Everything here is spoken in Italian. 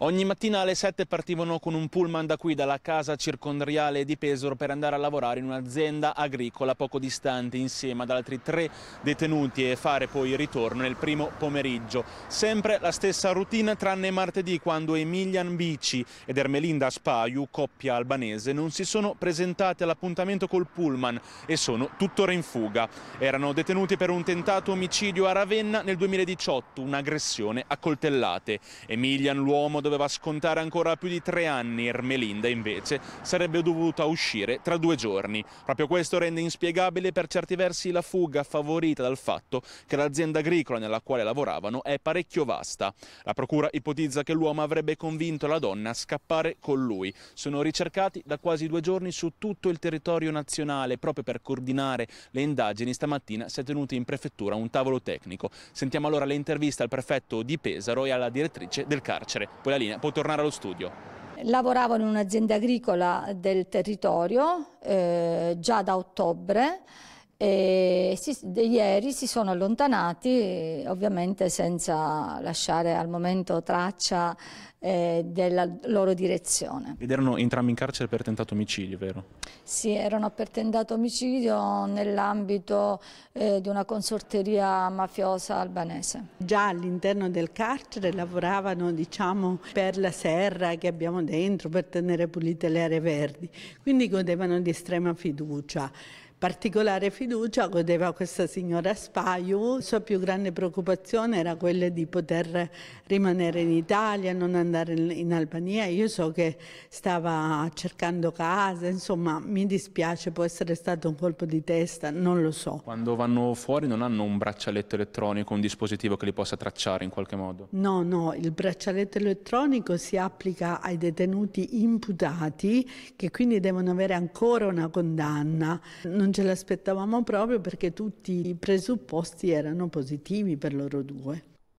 Ogni mattina alle 7 partivano con un pullman da qui, dalla casa circondriale di Pesaro, per andare a lavorare in un'azienda agricola poco distante, insieme ad altri tre detenuti e fare poi il ritorno nel primo pomeriggio. Sempre la stessa routine, tranne martedì, quando Emilian Bici ed Ermelinda Spaiu, coppia albanese, non si sono presentate all'appuntamento col pullman e sono tuttora in fuga. Erano detenuti per un tentato omicidio a Ravenna nel 2018, un'aggressione a coltellate. Emilian, l'uomo doveva scontare ancora più di tre anni, Ermelinda invece sarebbe dovuta uscire tra due giorni. Proprio questo rende inspiegabile per certi versi la fuga favorita dal fatto che l'azienda agricola nella quale lavoravano è parecchio vasta. La procura ipotizza che l'uomo avrebbe convinto la donna a scappare con lui. Sono ricercati da quasi due giorni su tutto il territorio nazionale proprio per coordinare le indagini. Stamattina si è tenuto in prefettura un tavolo tecnico. Sentiamo allora le interviste al prefetto di Pesaro e alla direttrice del carcere. Poi linea, può tornare allo studio. Lavoravo in un'azienda agricola del territorio eh, già da ottobre e si, ieri si sono allontanati eh, ovviamente senza lasciare al momento traccia eh, della loro direzione. Ed erano entrambi in carcere per tentato omicidio, vero? Sì, erano per tentato omicidio nell'ambito eh, di una consorteria mafiosa albanese. Già all'interno del carcere lavoravano diciamo, per la serra che abbiamo dentro, per tenere pulite le aree verdi, quindi godevano di estrema fiducia. Particolare fiducia godeva questa signora Spaiu, la sua più grande preoccupazione era quella di poter rimanere in Italia, non andare in Albania. Io so che stava cercando casa, insomma mi dispiace, può essere stato un colpo di testa, non lo so. Quando vanno fuori non hanno un braccialetto elettronico, un dispositivo che li possa tracciare in qualche modo? No, no, il braccialetto elettronico si applica ai detenuti imputati che quindi devono avere ancora una condanna. Non non ce l'aspettavamo proprio perché tutti i presupposti erano positivi per loro due.